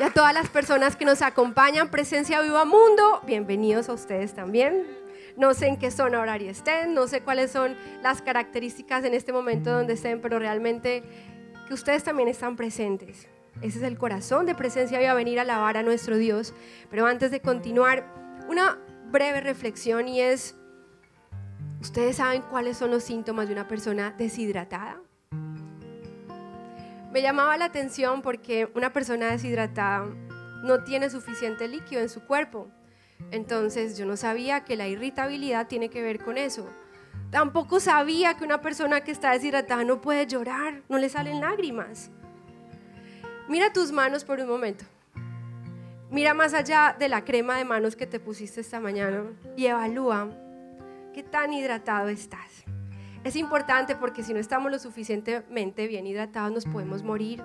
y a todas las personas que nos acompañan. Presencia Viva Mundo, bienvenidos a ustedes también. No sé en qué zona horaria estén, no sé cuáles son las características en este momento donde estén, pero realmente que ustedes también están presentes. Ese es el corazón de presencia Viva, venir a alabar a nuestro Dios. Pero antes de continuar, una breve reflexión y es, ¿ustedes saben cuáles son los síntomas de una persona deshidratada? Me llamaba la atención porque una persona deshidratada no tiene suficiente líquido en su cuerpo. Entonces yo no sabía que la irritabilidad tiene que ver con eso. Tampoco sabía que una persona que está deshidratada no puede llorar, no le salen lágrimas. Mira tus manos por un momento. Mira más allá de la crema de manos que te pusiste esta mañana y evalúa qué tan hidratado estás. Es importante porque si no estamos lo suficientemente bien hidratados nos podemos morir.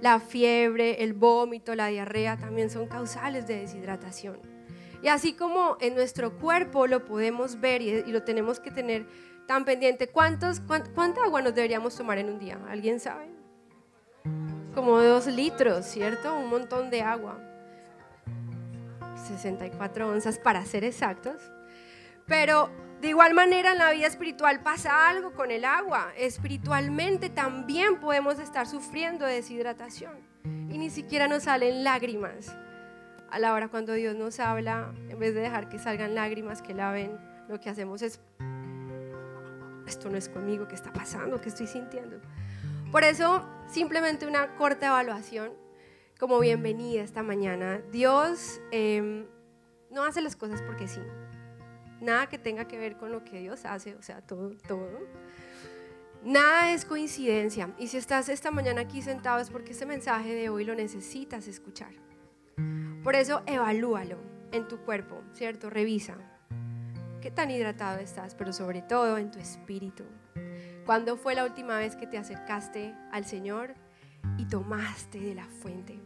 La fiebre, el vómito, la diarrea también son causales de deshidratación. Y así como en nuestro cuerpo lo podemos ver y, lo tenemos que tener tan pendiente, ¿cuántos, ¿cuánta agua nos deberíamos tomar en un día? ¿Alguien sabe? Como dos litros, ¿cierto? Un montón de agua. 64 onzas para ser exactos. Pero de igual manera en la vida espiritual pasa algo con el agua. Espiritualmente también podemos estar sufriendo deshidratación y ni siquiera nos salen lágrimas. A la hora cuando Dios nos habla, en vez de dejar que salgan lágrimas que laven, lo que hacemos es, esto no es conmigo, ¿qué está pasando? ¿Qué estoy sintiendo? Por eso, simplemente una corta evaluación como bienvenida esta mañana. Dios em, no hace las cosas porque sí. Nada que tenga que ver con lo que Dios hace, o sea, todo, todo. Nada es coincidencia. Y si estás esta mañana aquí sentado es porque este mensaje de hoy lo necesitas escuchar. Por eso evalúalo en tu cuerpo, ¿cierto? Revisa qué tan hidratado estás, pero sobre todo en tu espíritu. ¿Cuándo fue la última vez que te acercaste al Señor y tomaste de la fuente?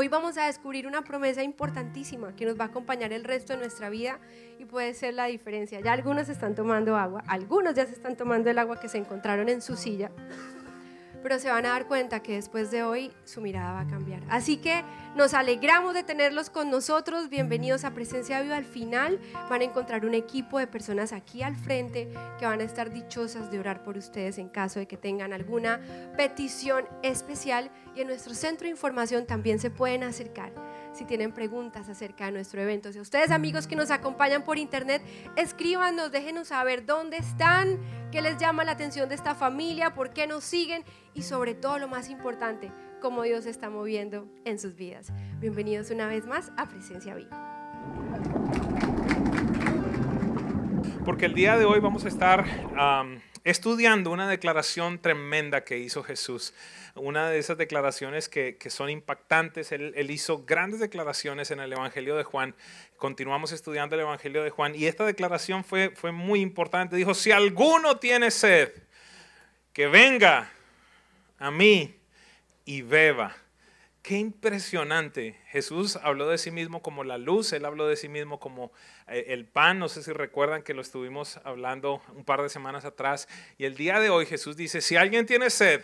Hoy vamos a descubrir una promesa importantísima que nos va a acompañar el resto de nuestra vida y puede ser la diferencia. Ya algunos están tomando agua, algunos ya se están tomando el agua que se encontraron en su silla pero se van a dar cuenta que después de hoy su mirada va a cambiar. Así que nos alegramos de tenerlos con nosotros. Bienvenidos a Presencia Viva. Al final van a encontrar un equipo de personas aquí al frente que van a estar dichosas de orar por ustedes en caso de que tengan alguna petición especial. Y en nuestro centro de información también se pueden acercar si tienen preguntas acerca de nuestro evento. Si ustedes amigos que nos acompañan por internet, escríbanos, déjenos saber dónde están, qué les llama la atención de esta familia, por qué nos siguen y sobre todo lo más importante, cómo Dios se está moviendo en sus vidas. Bienvenidos una vez más a Presencia Viva. Porque el día de hoy vamos a estar estudiando una declaración tremenda que hizo Jesús, una de esas declaraciones que, son impactantes. Él, hizo grandes declaraciones en el Evangelio de Juan. Continuamos estudiando el Evangelio de Juan y esta declaración fue, fue muy importante. Dijo, si alguno tiene sed, que venga a mí y beba. Qué impresionante. Jesús habló de sí mismo como la luz, él habló de sí mismo como eh, el pan. No sé si recuerdan que lo estuvimos hablando un par de semanas atrás. Y el día de hoy Jesús dice, si alguien tiene sed,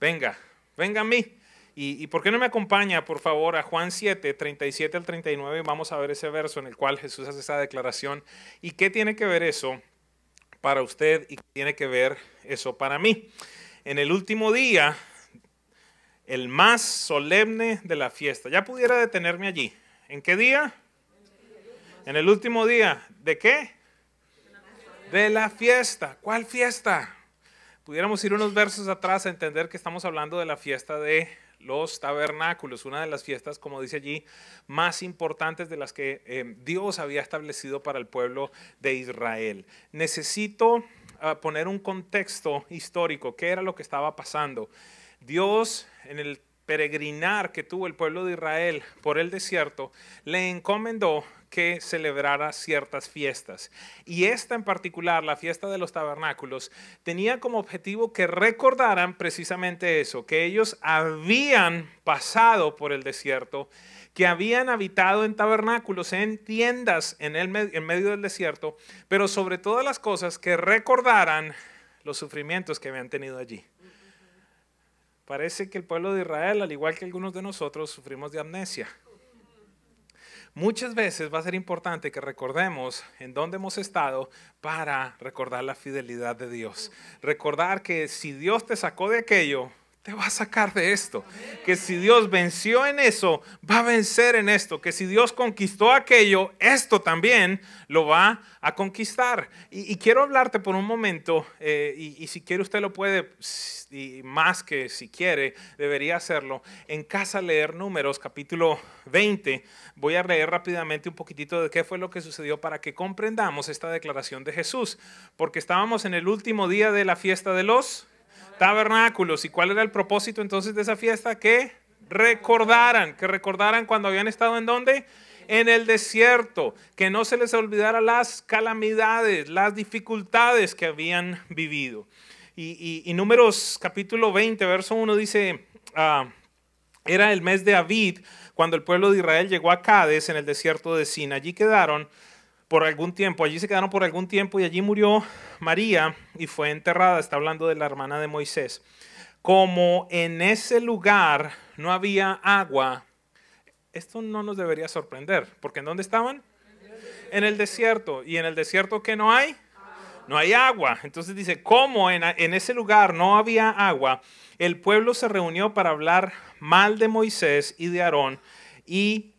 venga, venga a mí. ¿Y, por qué no me acompaña, por favor, a Juan 7, 37 al 39? Vamos a ver ese verso en el cual Jesús hace esa declaración. ¿Y qué tiene que ver eso para usted y qué tiene que ver eso para mí? En el último día, el más solemne de la fiesta. Ya pudiera detenerme allí. ¿En qué día? En el último día. ¿De qué? De la fiesta. ¿Cuál fiesta? Pudiéramos ir unos versos atrás a entender que estamos hablando de la fiesta de los tabernáculos, una de las fiestas, como dice allí, más importantes de las que eh, Dios había establecido para el pueblo de Israel. Necesito ah, poner un contexto histórico, qué era lo que estaba pasando. Dios en el peregrinar que tuvo el pueblo de Israel por el desierto, le encomendó que celebrara ciertas fiestas. Y esta en particular, la fiesta de los tabernáculos, tenía como objetivo que recordaran precisamente eso, que ellos habían pasado por el desierto, que habían habitado en tabernáculos, en tiendas en, el medio del desierto, pero sobre todas las cosas que recordaran los sufrimientos que habían tenido allí. Parece que el pueblo de Israel, al igual que algunos de nosotros, sufrimos de amnesia. Muchas veces va a ser importante que recordemos en dónde hemos estado para recordar la fidelidad de Dios. Recordar que si Dios te sacó de aquello, te va a sacar de esto. Que si Dios venció en eso, va a vencer en esto. Que si Dios conquistó aquello, esto también lo va a conquistar. Y, quiero hablarte por un momento, eh, y, y, si quiere usted lo puede, y más que si quiere, debería hacerlo. En casa leer números, capítulo 20. Voy a leer rápidamente un poquitito de qué fue lo que sucedió para que comprendamos esta declaración de Jesús. Porque estábamos en el último día de la fiesta de los tabernáculos. ¿Y cuál era el propósito entonces de esa fiesta? Que recordaran, que recordaran cuando habían estado en donde? En el desierto, que no se les olvidara las calamidades, las dificultades que habían vivido. Y, números capítulo 20, verso 1 dice, ah, era el mes de David cuando el pueblo de Israel llegó a Cádiz en el desierto de Sin. Allí quedaron por algún tiempo. Allí se quedaron por algún tiempo y allí murió María y fue enterrada. Está hablando de la hermana de Moisés. Como en ese lugar no había agua, esto no nos debería sorprender, porque ¿en dónde estaban? En el desierto. ¿Y en el desierto que no hay? No hay agua. Entonces dice, como en, ese lugar no había agua, el pueblo se reunió para hablar mal de Moisés y de Aarón y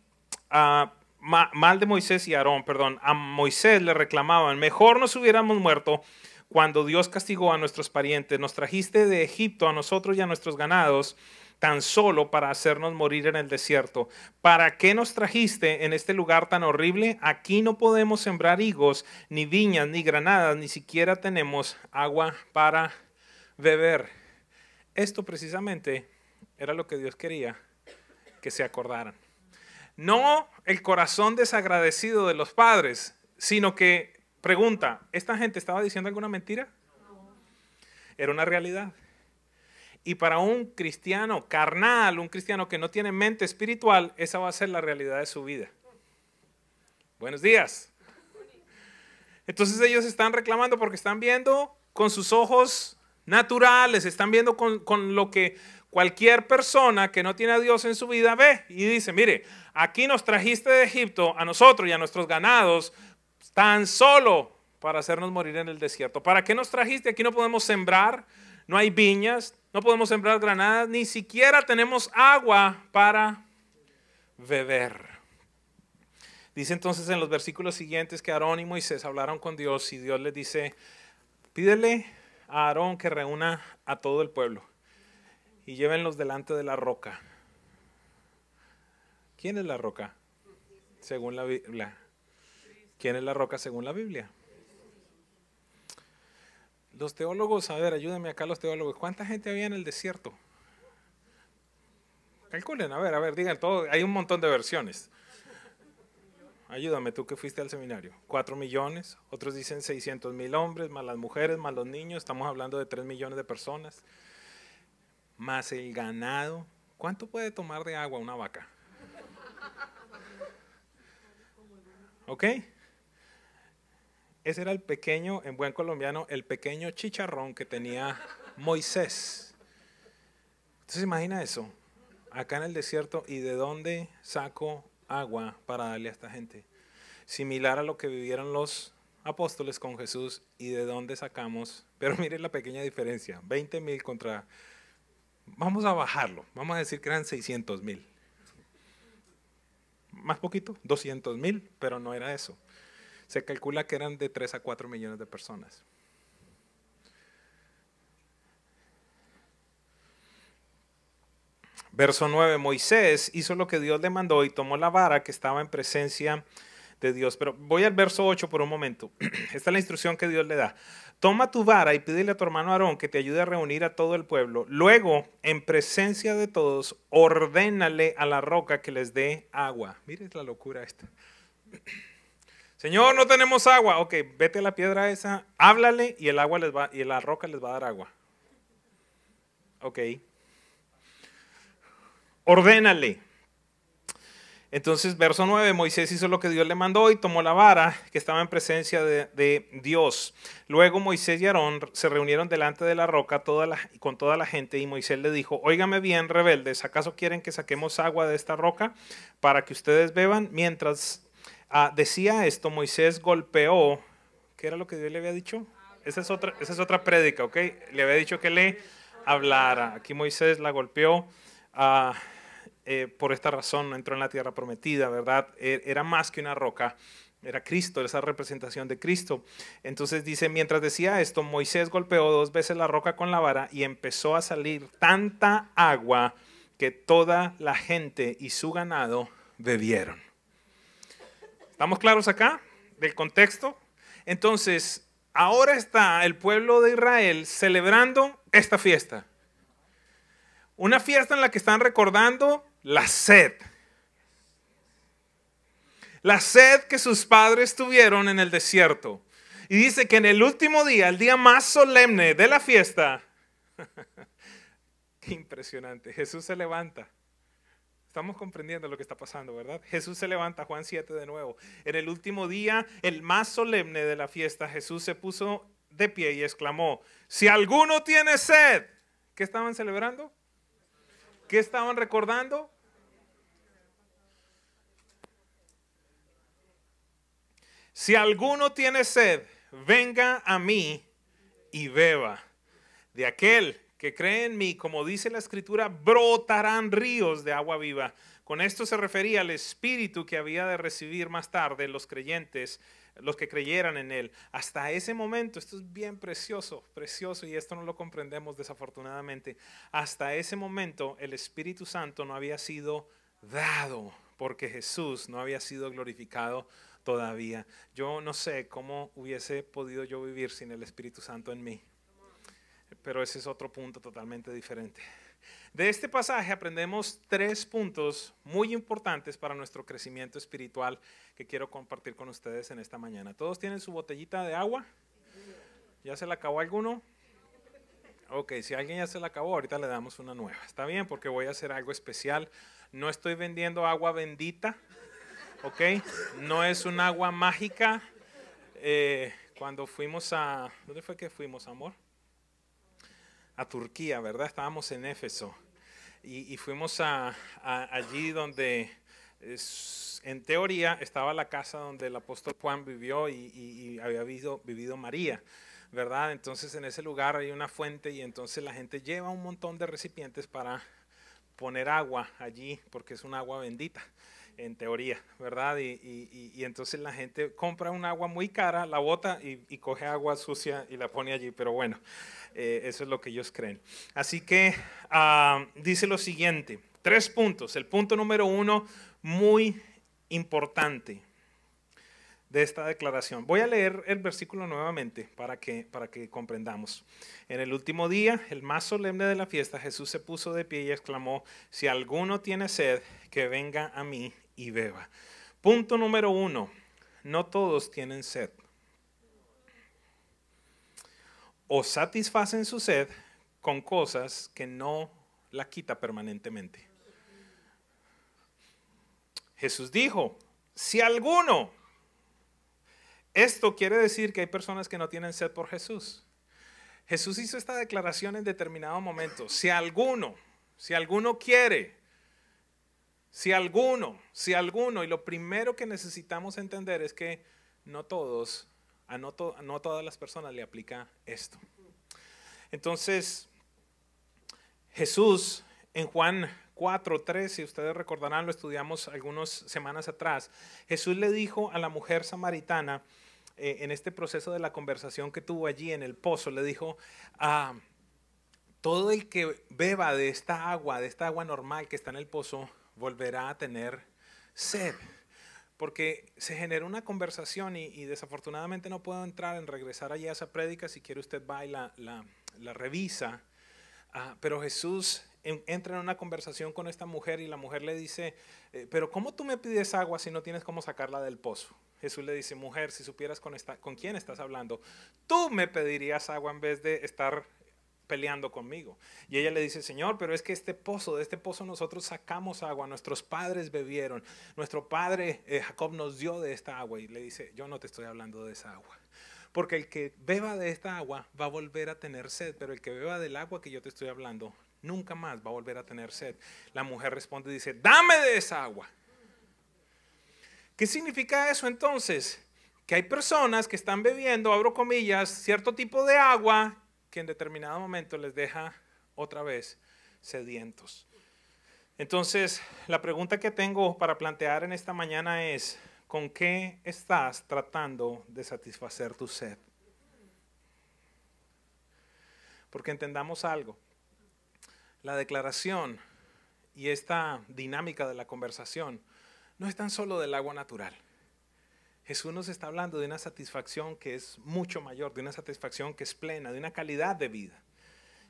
ah, mal de Moisés y Aarón, perdón, a Moisés le reclamaban, mejor nos hubiéramos muerto cuando Dios castigó a nuestros parientes, nos trajiste de Egipto a nosotros y a nuestros ganados tan solo para hacernos morir en el desierto. ¿Para qué nos trajiste en este lugar tan horrible? Aquí no podemos sembrar higos, ni viñas, ni granadas, ni siquiera tenemos agua para beber. Esto precisamente era lo que Dios quería que se acordaran. No el corazón desagradecido de los padres, sino que, pregunta, ¿esta gente estaba diciendo alguna mentira? Era una realidad. Y para un cristiano carnal, un cristiano que no tiene mente espiritual, esa va a ser la realidad de su vida. Buenos días. Entonces ellos están reclamando porque están viendo con sus ojos naturales, están viendo con, con lo que Cualquier persona que no tiene a Dios en su vida ve y dice, mire, aquí nos trajiste de Egipto a nosotros y a nuestros ganados tan solo para hacernos morir en el desierto. ¿Para qué nos trajiste? Aquí no podemos sembrar, no hay viñas, no podemos sembrar granadas, ni siquiera tenemos agua para beber. Dice entonces en los versículos siguientes que Aarón y Moisés hablaron con Dios y Dios les dice, pídele a Aarón que reúna a todo el pueblo y llévenlos delante de la roca. ¿Quién es la roca? Según la Biblia. ¿Quién es la roca según la Biblia? Los teólogos, a ver, ayúdenme acá los teólogos. ¿Cuánta gente había en el desierto? Calculen, a ver, a ver, digan todo. Hay un montón de versiones. Ayúdame tú que fuiste al seminario. Cuatro millones, otros dicen 600 mil hombres, más las mujeres, más los niños. Estamos hablando de tres millones de personas más el ganado. ¿Cuánto puede tomar de agua una vaca? ¿Ok? Ese era el pequeño, en buen colombiano, el pequeño chicharrón que tenía Moisés. Entonces imagina eso, acá en el desierto, ¿y de dónde saco agua para darle a esta gente? Similar a lo que vivieron los apóstoles con Jesús y de dónde sacamos, pero mire la pequeña diferencia, 20 mil contra vamos a bajarlo, vamos a decir que eran 600 mil. Más poquito, 200 mil, pero no era eso. Se calcula que eran de 3 a 4 millones de personas. Verso 9, Moisés hizo lo que Dios le mandó y tomó la vara que estaba en presencia de de Dios. Pero voy al verso 8 por un momento. Esta es la instrucción que Dios le da. Toma tu vara y pídele a tu hermano Aarón que te ayude a reunir a todo el pueblo. Luego, en presencia de todos, ordénale a la roca que les dé agua. Mire la locura esta. Señor, no tenemos agua. Ok, vete a la piedra esa, háblale y el agua les va, y la roca les va a dar agua. Ok. Ordénale. Entonces, verso 9, Moisés hizo lo que Dios le mandó y tomó la vara que estaba en presencia de, Dios. Luego Moisés y Aarón se reunieron delante de la roca con toda la gente y Moisés le dijo, óigame bien, rebeldes, ¿acaso quieren que saquemos agua de esta roca para que ustedes beban? Mientras ah, decía esto, Moisés golpeó, ¿qué era lo que Dios le había dicho? Esa es otra, esa es otra prédica, ¿ok? Le había dicho que le hablara. Aquí Moisés la golpeó. Ah, eh, por esta razón entró en la tierra prometida, ¿verdad? E-, era más que una roca, era Cristo, esa representación de Cristo. Entonces dice, mientras decía esto, Moisés golpeó dos veces la roca con la vara y empezó a salir tanta agua que toda la gente y su ganado bebieron. ¿Estamos claros acá del contexto? Entonces, ahora está el pueblo de Israel celebrando esta fiesta. Una fiesta en la que están recordando la sed. La sed que sus padres tuvieron en el desierto. Y dice que en el último día, el día más solemne de la fiesta, qué impresionante, Jesús se levanta. Estamos comprendiendo lo que está pasando, ¿verdad? Jesús se levanta, Juan 7 de nuevo. En el último día, el más solemne de la fiesta, Jesús se puso de pie y exclamó, si alguno tiene sed, ¿qué estaban celebrando? ¿Qué estaban recordando? Si alguno tiene sed, venga a mí y beba. De aquel que cree en mí, como dice la escritura, brotarán ríos de agua viva. Con esto se refería al espíritu que había de recibir más tarde los creyentes los que creyeran en Él. Hasta ese momento, esto es bien precioso, precioso, y esto no lo comprendemos desafortunadamente. Hasta ese momento el Espíritu Santo no había sido dado, porque Jesús no había sido glorificado todavía. Yo no sé cómo hubiese podido yo vivir sin el Espíritu Santo en mí, pero ese es otro punto totalmente diferente. De este pasaje aprendemos tres puntos muy importantes para nuestro crecimiento espiritual que quiero compartir con ustedes en esta mañana. ¿Todos tienen su botellita de agua? ¿Ya se la acabó alguno? Ok, si alguien ya se la acabó, ahorita le damos una nueva. Está bien, porque voy a hacer algo especial. No estoy vendiendo agua bendita, ok. No es un agua mágica. Eh, cuando fuimos a... ¿Dónde fue que fuimos, amor? a Turquía, ¿verdad? Estábamos en Éfeso y, fuimos a, allí donde en teoría estaba la casa donde el apóstol Juan vivió y, había vivido, vivido María. ¿Verdad? Entonces en ese lugar hay una fuente y entonces la gente lleva un montón de recipientes para poner agua allí porque es un agua bendita en teoría, ¿verdad? Y, entonces la gente compra un agua muy cara, la bota y, coge agua sucia y la pone allí, pero bueno, eh, eso es lo que ellos creen. Así que ah, dice lo siguiente, tres puntos. El punto número uno, muy importante de esta declaración. Voy a leer el versículo nuevamente para que, para que comprendamos. En el último día, el más solemne de la fiesta, Jesús se puso de pie y exclamó, si alguno tiene sed, que venga a mí y beba. Punto número uno, no todos tienen sed. O satisfacen su sed con cosas que no la quita permanentemente. Jesús dijo, si alguno, esto quiere decir que hay personas que no tienen sed por Jesús. Jesús hizo esta declaración en determinado momento. Si alguno, si alguno quiere, si alguno, si alguno, y lo primero que necesitamos entender es que no todos, a no, todas las personas le aplica esto. Entonces, Jesús en Juan 4, 3, si ustedes recordarán, lo estudiamos algunas semanas atrás, Jesús le dijo a la mujer samaritana, eh, en este proceso de la conversación que tuvo allí en el pozo, le dijo, a ah, todo el que beba de esta agua, de esta agua normal que está en el pozo, volverá a tener sed. Porque se generó una conversación y, desafortunadamente no puedo entrar en regresar allí a esa prédica, si quiere usted va y la, revisa. Ah, pero Jesús entra en una conversación con esta mujer y la mujer le dice, eh, pero ¿cómo tú me pides agua si no tienes cómo sacarla del pozo? Jesús le dice, mujer, si supieras con, esta, con quién estás hablando, tú me pedirías agua en vez de estar peleando conmigo. Y ella le dice, Señor, pero es que este pozo, de este pozo nosotros sacamos agua, nuestros padres bebieron, nuestro padre eh, Jacob nos dio de esta agua. Y le dice, yo no te estoy hablando de esa agua. Porque el que beba de esta agua va a volver a tener sed, pero el que beba del agua que yo te estoy hablando, nunca más va a volver a tener sed. La mujer responde y dice, dame de esa agua. ¿Qué significa eso entonces? Que hay personas que están bebiendo, abro comillas, cierto tipo de agua que en determinado momento les deja otra vez sedientos. Entonces, la pregunta que tengo para plantear en esta mañana es, ¿con qué estás tratando de satisfacer tu sed? Porque entendamos algo, la declaración y esta dinámica de la conversación no es tan solo del agua natural. Jesús nos está hablando de una satisfacción que es mucho mayor, de una satisfacción que es plena, de una calidad de vida.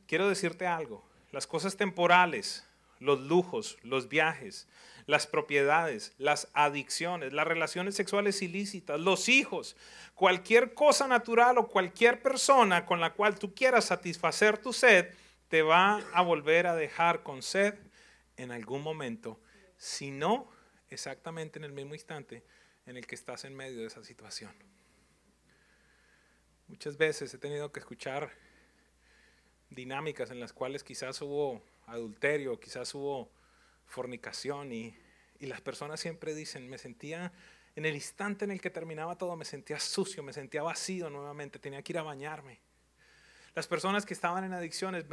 Quiero decirte algo, las cosas temporales, los lujos, los viajes, las propiedades, las adicciones, las relaciones sexuales ilícitas, los hijos, cualquier cosa natural o cualquier persona con la cual tú quieras satisfacer tu sed, te va a volver a dejar con sed en algún momento, si no exactamente en el mismo instante en el que estás en medio de esa situación. Muchas veces he tenido que escuchar dinámicas en las cuales quizás hubo adulterio, quizás hubo fornicación y, las personas siempre dicen, me sentía en el instante en el que terminaba todo, me sentía sucio, me sentía vacío nuevamente, tenía que ir a bañarme las personas que estaban en adicciones.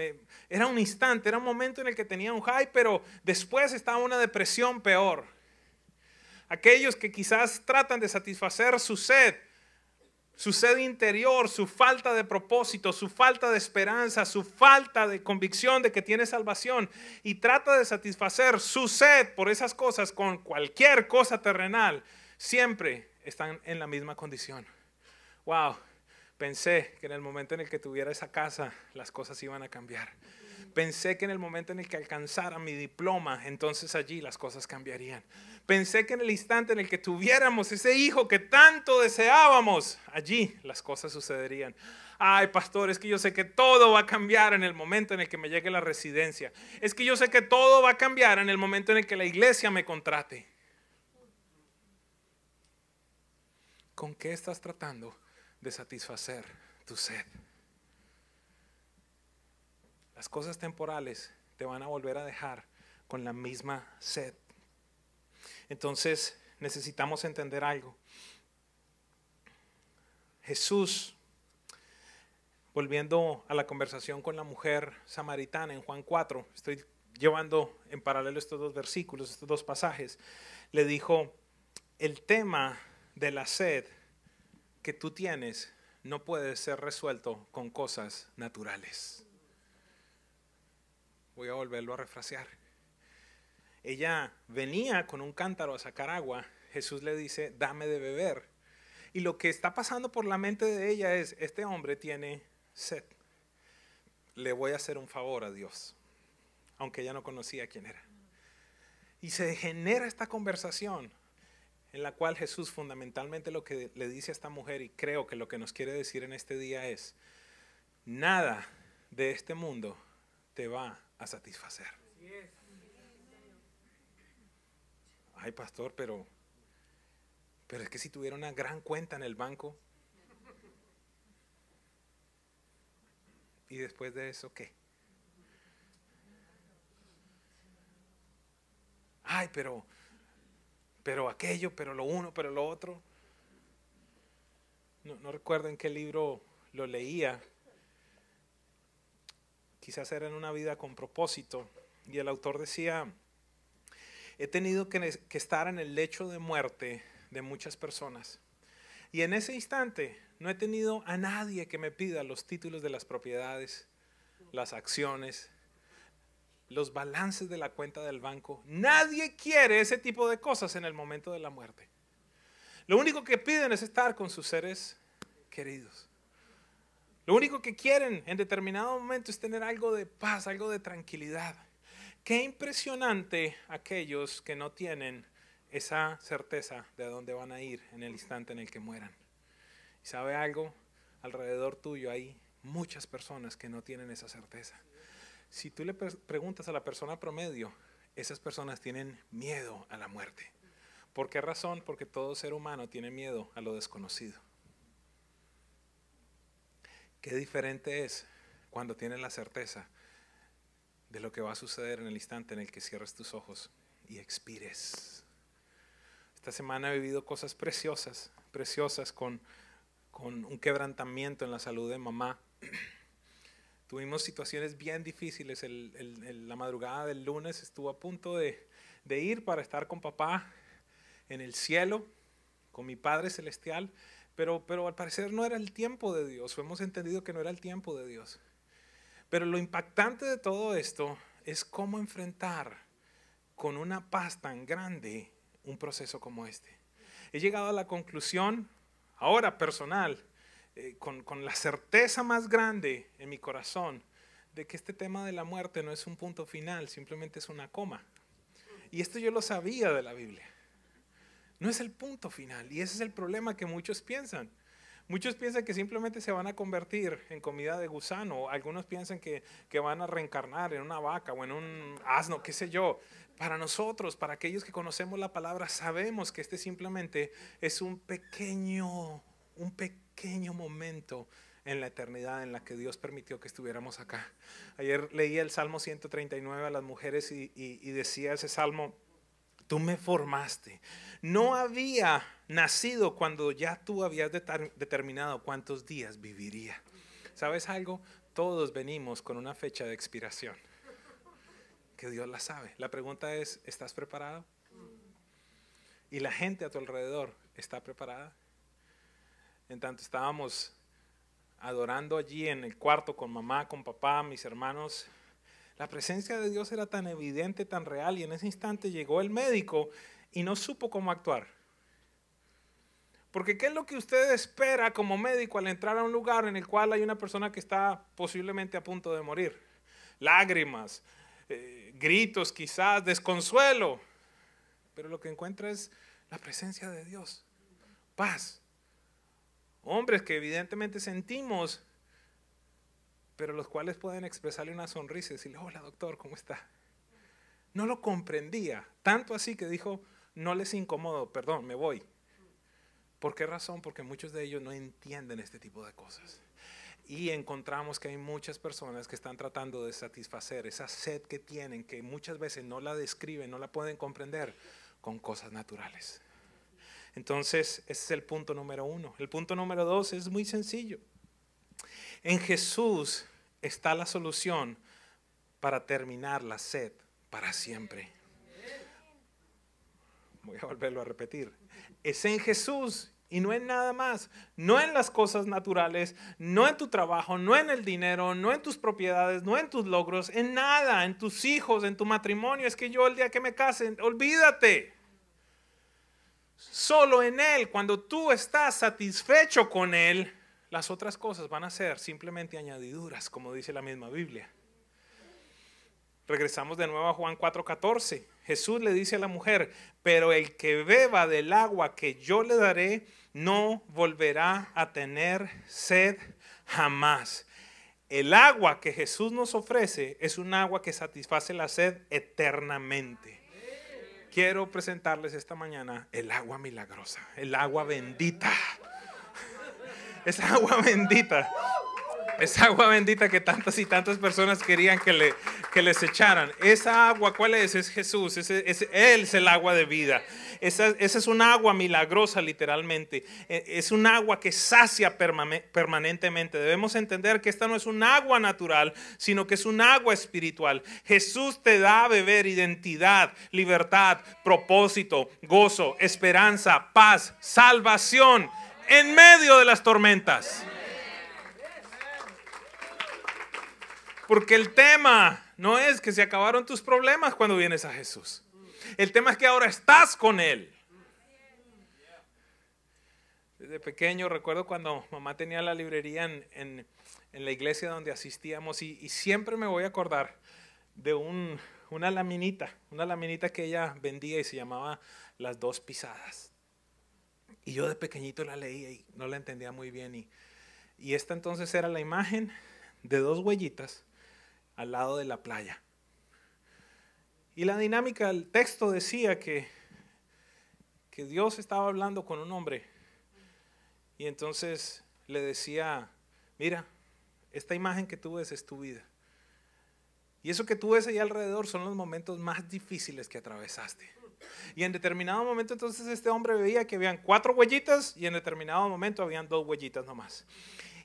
era un instante, era un momento en el que tenía un high, pero después estaba una depresión peor aquellos que quizás tratan de satisfacer su sed, su sed interior, su falta de propósito, su falta de esperanza, su falta de convicción de que tiene salvación y trata de satisfacer su sed por esas cosas con cualquier cosa terrenal, siempre están en la misma condición. Wow, pensé que en el momento en el que tuviera esa casa las cosas iban a cambiar. Pensé que en el momento en el que alcanzara mi diploma, entonces allí las cosas cambiarían. Pensé que en el instante en el que tuviéramos ese hijo que tanto deseábamos, allí las cosas sucederían. Ay, pastor, es que yo sé que todo va a cambiar en el momento en el que me llegue la residencia. Es que yo sé que todo va a cambiar en el momento en el que la iglesia me contrate. ¿Con qué estás tratando de satisfacer tu sed? Las cosas temporales te van a volver a dejar con la misma sed entonces necesitamos entender algo. Jesús, volviendo a la conversación con la mujer samaritana en Juan 4, estoy llevando en paralelo estos dos versículos, estos dos pasajes, le dijo, el tema de la sed que tú tienes no puede ser resuelto con cosas naturales. Voy a volverlo a refrasear ella venía con un cántaro a sacar agua, Jesús le dice, dame de beber. Y lo que está pasando por la mente de ella es, este hombre tiene sed. Le voy a hacer un favor a Dios, aunque ella no conocía quién era. Y se genera esta conversación en la cual Jesús fundamentalmente lo que le dice a esta mujer, y creo que lo que nos quiere decir en este día es, nada de este mundo te va a satisfacer ay pastor, pero, pero es que si tuviera una gran cuenta en el banco, y después de eso, ¿qué? Ay, pero, pero aquello, pero lo uno, pero lo otro. No, no recuerdo en qué libro lo leía. Quizás era en una vida con propósito. Y el autor decía, he tenido que, estar en el lecho de muerte de muchas personas. Y en ese instante no he tenido a nadie que me pida los títulos de las propiedades, las acciones, los balances de la cuenta del banco. Nadie quiere ese tipo de cosas en el momento de la muerte. Lo único que piden es estar con sus seres queridos. Lo único que quieren en determinado momento es tener algo de paz, algo de tranquilidad. Qué impresionante aquellos que no tienen esa certeza de a dónde van a ir en el instante en el que mueran. ¿Y sabe algo? Alrededor tuyo hay muchas personas que no tienen esa certeza. Si tú le preguntas a la persona promedio, esas personas tienen miedo a la muerte. ¿Por qué razón? Porque todo ser humano tiene miedo a lo desconocido. Qué diferente es cuando tienen la certeza de lo que va a suceder en el instante en el que cierres tus ojos y expires. Esta semana he vivido cosas preciosas, preciosas con, con un quebrantamiento en la salud de mamá. Tuvimos situaciones bien difíciles. la madrugada del lunes estuvo a punto de, ir para estar con papá en el cielo, con mi Padre Celestial, pero, pero al parecer no era el tiempo de Dios, hemos entendido que no era el tiempo de Dios. Pero lo impactante de todo esto es cómo enfrentar con una paz tan grande un proceso como este. He llegado a la conclusión, ahora personal, eh, con, con la certeza más grande en mi corazón, de que este tema de la muerte no es un punto final, simplemente es una coma. Y esto yo lo sabía de la Biblia. No es el punto final y ese es el problema que muchos piensan. Muchos piensan que simplemente se van a convertir en comida de gusano, algunos piensan que, van a reencarnar en una vaca o en un asno, qué sé yo. Para nosotros, para aquellos que conocemos la palabra, sabemos que este simplemente es un pequeño, un pequeño momento en la eternidad en la que Dios permitió que estuviéramos acá. Ayer leía el Salmo 139 a las mujeres y decía ese salmo, tú me formaste. No había nacido cuando ya tú habías determinado cuántos días viviría. ¿Sabes algo? Todos venimos con una fecha de expiración, que Dios la sabe. La pregunta es, ¿estás preparado? Y la gente a tu alrededor está preparada. En tanto estábamos adorando allí en el cuarto con mamá, con papá, mis hermanos, la presencia de Dios era tan evidente, tan real, y en ese instante llegó el médico y no supo cómo actuar. Porque ¿qué es lo que usted espera como médico al entrar a un lugar en el cual hay una persona que está posiblemente a punto de morir? Lágrimas, eh, gritos quizás, desconsuelo. Pero lo que encuentra es la presencia de Dios, paz. Hombres que evidentemente sentimos pero los cuales pueden expresarle una sonrisa y decirle, hola doctor, ¿cómo está? No lo comprendía, tanto así que dijo, no les incomodo, perdón, me voy. ¿Por qué razón? Porque muchos de ellos no entienden este tipo de cosas. Y encontramos que hay muchas personas que están tratando de satisfacer esa sed que tienen, que muchas veces no la describen, no la pueden comprender con cosas naturales. Entonces, ese es el punto número uno. El punto número dos es muy sencillo. En Jesús está la solución para terminar la sed para siempre. Voy a volverlo a repetir. Es en Jesús y no en nada más. No en las cosas naturales, no en tu trabajo, no en el dinero, no en tus propiedades, no en tus logros, en nada, en tus hijos, en tu matrimonio. Es que yo el día que me casen, olvídate. Solo en Él, cuando tú estás satisfecho con Él, las otras cosas van a ser simplemente añadiduras, como dice la misma Biblia. Regresamos de nuevo a Juan 4:14. Jesús le dice a la mujer, pero el que beba del agua que yo le daré no volverá a tener sed jamás. El agua que Jesús nos ofrece es un agua que satisface la sed eternamente. Quiero presentarles esta mañana el agua milagrosa, el agua bendita esa agua bendita, esa agua bendita que tantas y tantas personas querían que, le, les echaran. Esa agua, ¿cuál es? Es Jesús, es, Él es el agua de vida. Esa, esa, es un agua milagrosa literalmente. E, es un agua que sacia permanentemente. Debemos entender que esta no es un agua natural, sino que es un agua espiritual. Jesús te da a beber identidad, libertad, propósito, gozo, esperanza, paz, salvación en medio de las tormentas. Porque el tema no es que se acabaron tus problemas cuando vienes a Jesús. El tema es que ahora estás con Él. Desde pequeño recuerdo cuando mamá tenía la librería en, la iglesia donde asistíamos y, siempre me voy a acordar de una laminita, una laminita que ella vendía y se llamaba Las dos pisadas. Y yo de pequeñito la leía y no la entendía muy bien. Y, esta entonces era la imagen de dos huellitas al lado de la playa. Y la dinámica el texto decía que, que Dios estaba hablando con un hombre. Y entonces le decía, mira, esta imagen que tú ves es tu vida. Y eso que tú ves ahí alrededor son los momentos más difíciles que atravesaste. Y en determinado momento entonces este hombre veía que habían cuatro huellitas y en determinado momento habían dos huellitas nomás.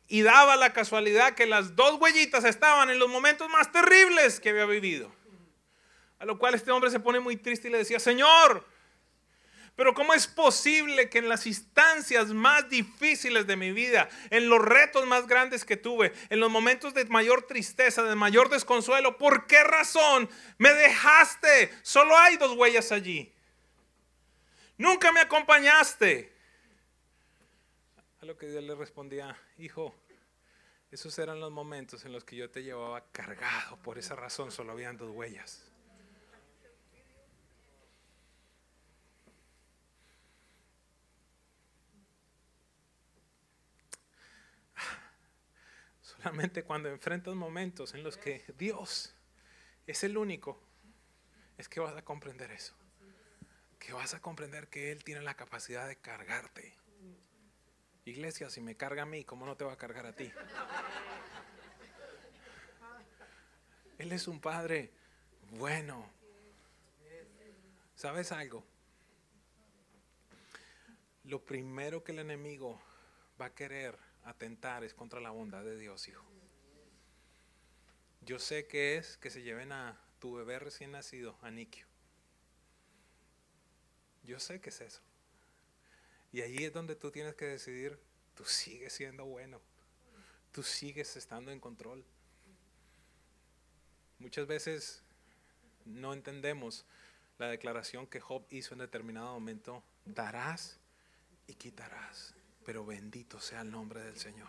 Y daba la casualidad que las dos huellitas estaban en los momentos más terribles que había vivido. A lo cual este hombre se pone muy triste y le decía, Señor, pero ¿cómo es posible que en las instancias más difíciles de mi vida, en los retos más grandes que tuve, en los momentos de mayor tristeza, de mayor desconsuelo, ¿por qué razón me dejaste? Solo hay dos huellas allí. Nunca me acompañaste. A lo que Dios le respondía, hijo, esos eran los momentos en los que yo te llevaba cargado. Por esa razón solo habían dos huellas. solamente cuando enfrentas momentos en los que Dios es el único, es que vas a comprender eso. Que vas a comprender que Él tiene la capacidad de cargarte. Iglesia, si me carga a mí, ¿cómo no te va a cargar a ti? Él es un padre bueno. ¿Sabes algo? Lo primero que el enemigo va a querer atentar es contra la bondad de Dios, hijo. Yo sé que es que se lleven a tu bebé recién nacido, a Nikio. Yo sé que es eso. Y ahí es donde tú tienes que decidir, tú sigues siendo bueno, tú sigues estando en control. Muchas veces no entendemos la declaración que Job hizo en determinado momento, darás y quitarás pero bendito sea el nombre del Señor.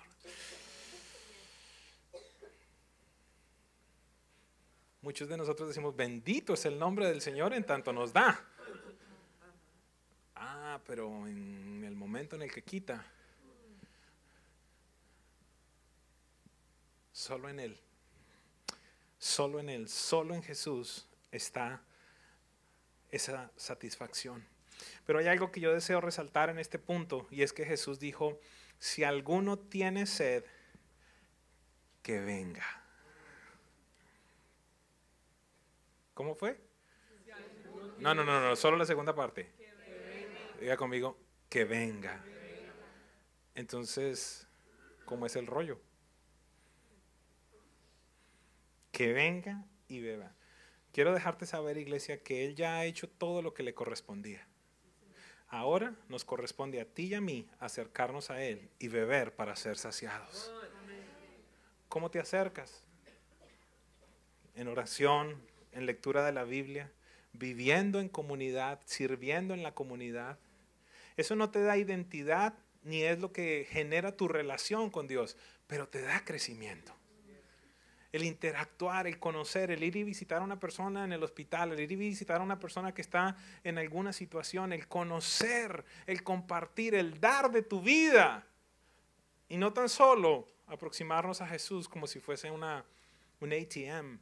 Muchos de nosotros decimos, bendito es el nombre del Señor en tanto nos da. Ah, pero en el momento en el que quita, solo en Él, solo en Él, solo en Jesús está esa satisfacción. Pero hay algo que yo deseo resaltar en este punto y es que Jesús dijo, si alguno tiene sed, que venga. ¿Cómo fue? No, no, no, no, solo la segunda parte. Diga conmigo, que venga. Entonces, ¿cómo es el rollo? Que venga y beba. Quiero dejarte saber, iglesia, que Él ya ha hecho todo lo que le correspondía. Ahora nos corresponde a ti y a mí acercarnos a Él y beber para ser saciados. ¿Cómo te acercas? En oración, en lectura de la Biblia, viviendo en comunidad, sirviendo en la comunidad. Eso no te da identidad ni es lo que genera tu relación con Dios, pero te da crecimiento el interactuar, el conocer, el ir y visitar a una persona en el hospital, el ir y visitar a una persona que está en alguna situación, el conocer, el compartir, el dar de tu vida. Y no tan solo aproximarnos a Jesús como si fuese una, un ATM,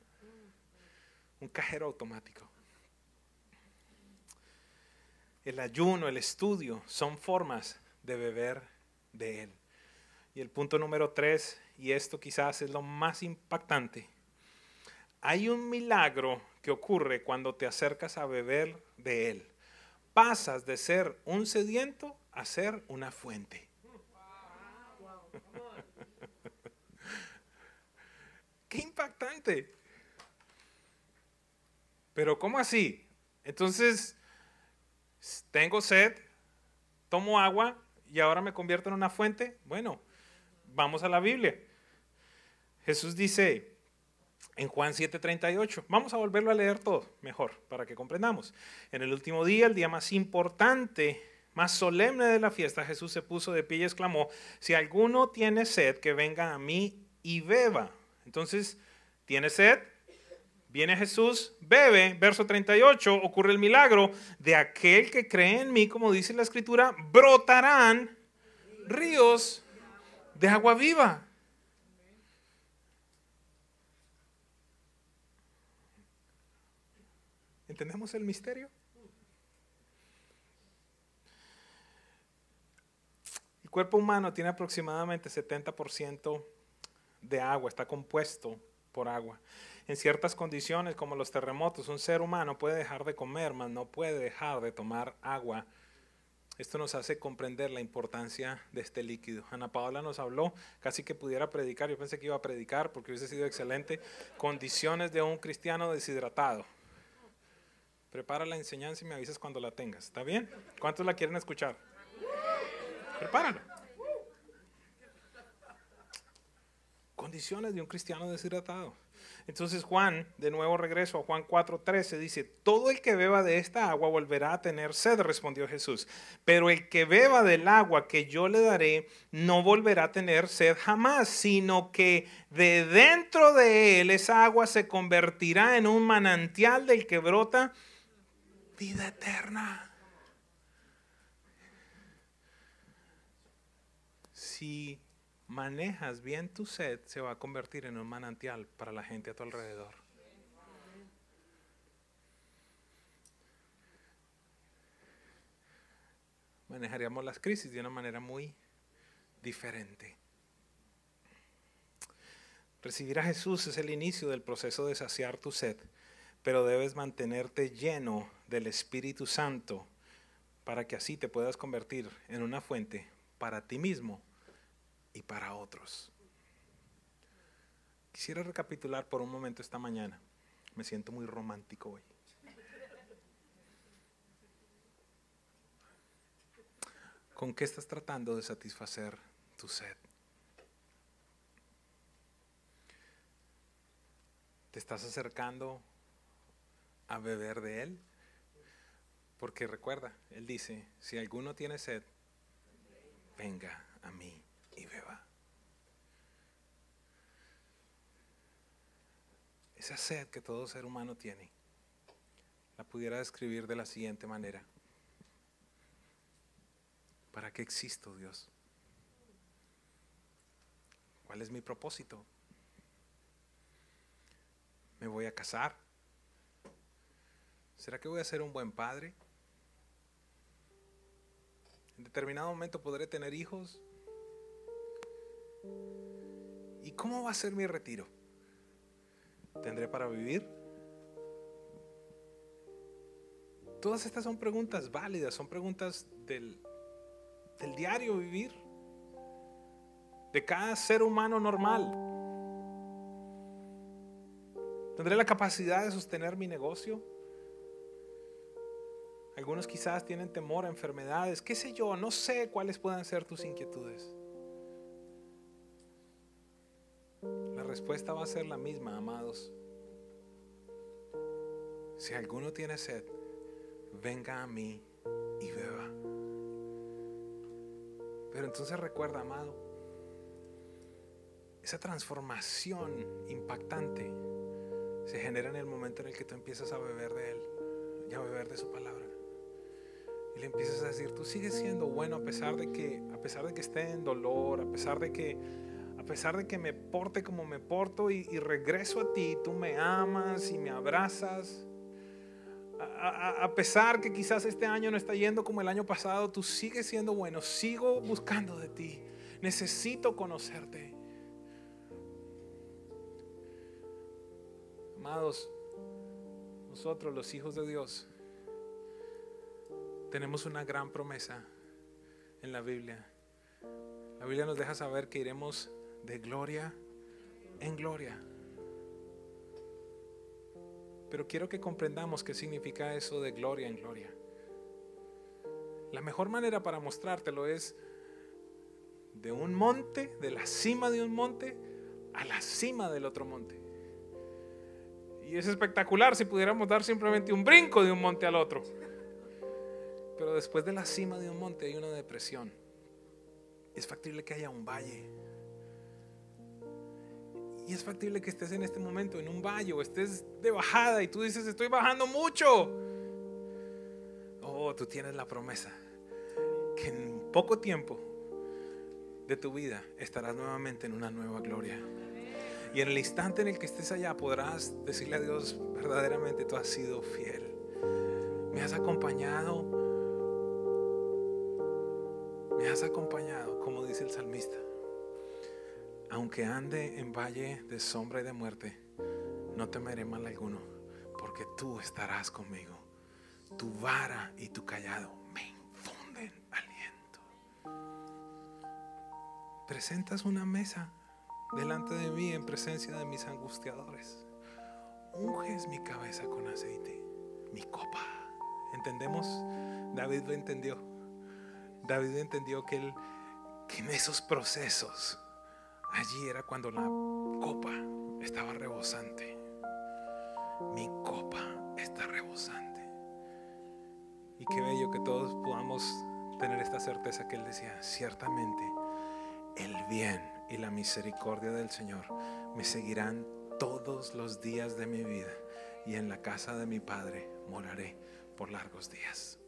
un cajero automático. El ayuno, el estudio son formas de beber de Él. Y el punto número tres y esto quizás es lo más impactante, hay un milagro que ocurre cuando te acercas a beber de él. Pasas de ser un sediento a ser una fuente. ¡Qué impactante! Pero ¿cómo así? Entonces, tengo sed, tomo agua y ahora me convierto en una fuente. Bueno, vamos a la Biblia. Jesús dice en Juan 7:38, vamos a volverlo a leer todo, mejor, para que comprendamos. En el último día, el día más importante, más solemne de la fiesta, Jesús se puso de pie y exclamó, si alguno tiene sed, que venga a mí y beba. Entonces, ¿tiene sed? Viene Jesús, bebe, verso 38, ocurre el milagro, de aquel que cree en mí, como dice la escritura, brotarán ríos de agua viva. ¿Tenemos el misterio? El cuerpo humano tiene aproximadamente 70% de agua, está compuesto por agua. En ciertas condiciones, como los terremotos, un ser humano puede dejar de comer, mas no puede dejar de tomar agua. Esto nos hace comprender la importancia de este líquido. Ana Paola nos habló, casi que pudiera predicar, yo pensé que iba a predicar porque hubiese sido excelente, condiciones de un cristiano deshidratado. Prepara la enseñanza y me avisas cuando la tengas. ¿Está bien? ¿Cuántos la quieren escuchar? Prepárala. Condiciones de un cristiano deshidratado. Entonces Juan, de nuevo regreso a Juan 4:13, dice, todo el que beba de esta agua volverá a tener sed, respondió Jesús, pero el que beba del agua que yo le daré no volverá a tener sed jamás, sino que de dentro de él esa agua se convertirá en un manantial del que brota vida eterna. Si manejas bien tu sed, se va a convertir en un manantial para la gente a tu alrededor. Manejaríamos las crisis de una manera muy diferente. Recibir a Jesús es el inicio del proceso de saciar tu sed pero debes mantenerte lleno del Espíritu Santo para que así te puedas convertir en una fuente para ti mismo y para otros. Quisiera recapitular por un momento esta mañana. Me siento muy romántico hoy. ¿Con qué estás tratando de satisfacer tu sed? ¿Te estás acercando a beber de él. Porque recuerda, él dice, si alguno tiene sed, venga a mí y beba. Esa sed que todo ser humano tiene, la pudiera describir de la siguiente manera. ¿Para qué existo, Dios? ¿Cuál es mi propósito? ¿Me voy a casar? ¿Será que voy a ser un buen padre? ¿En determinado momento podré tener hijos? ¿Y cómo va a ser mi retiro? ¿Tendré para vivir? Todas estas son preguntas válidas, son preguntas del, del diario vivir, de cada ser humano normal. ¿Tendré la capacidad de sostener mi negocio? Algunos quizás tienen temor a enfermedades, qué sé yo, no sé cuáles puedan ser tus inquietudes. La respuesta va a ser la misma, amados. Si alguno tiene sed, venga a mí y beba. Pero entonces recuerda, amado, esa transformación impactante se genera en el momento en el que tú empiezas a beber de Él y a beber de su palabra. Y le empiezas a decir, tú sigues siendo bueno a pesar de que, a pesar de que esté en dolor, a pesar de que, a pesar de que me porte como me porto y, regreso a ti, tú me amas y me abrazas. A, a, pesar que quizás este año no está yendo como el año pasado, tú sigues siendo bueno, sigo buscando de ti, necesito conocerte. Amados, nosotros los hijos de Dios tenemos una gran promesa en la Biblia. La Biblia nos deja saber que iremos de gloria en gloria. Pero quiero que comprendamos qué significa eso de gloria en gloria. La mejor manera para mostrártelo es de un monte, de la cima de un monte, a la cima del otro monte. Y es espectacular si pudiéramos dar simplemente un brinco de un monte al otro. Pero después de la cima de un monte hay una depresión. Es factible que haya un valle. Y es factible que estés en este momento en un valle o estés de bajada y tú dices, estoy bajando mucho. Oh, tú tienes la promesa que en poco tiempo de tu vida estarás nuevamente en una nueva gloria. Y en el instante en el que estés allá podrás decirle a Dios, verdaderamente tú has sido fiel. Me has acompañado me has acompañado, como dice el salmista. Aunque ande en valle de sombra y de muerte, no temeré mal alguno, porque tú estarás conmigo. Tu vara y tu callado me infunden aliento. Presentas una mesa delante de mí en presencia de mis angustiadores. Unges mi cabeza con aceite, mi copa. ¿Entendemos? David lo entendió. David entendió que, en esos procesos, allí era cuando la copa estaba rebosante. Mi copa está rebosante. Y qué bello que todos podamos tener esta certeza que él decía, ciertamente el bien y la misericordia del Señor me seguirán todos los días de mi vida y en la casa de mi Padre moraré por largos días.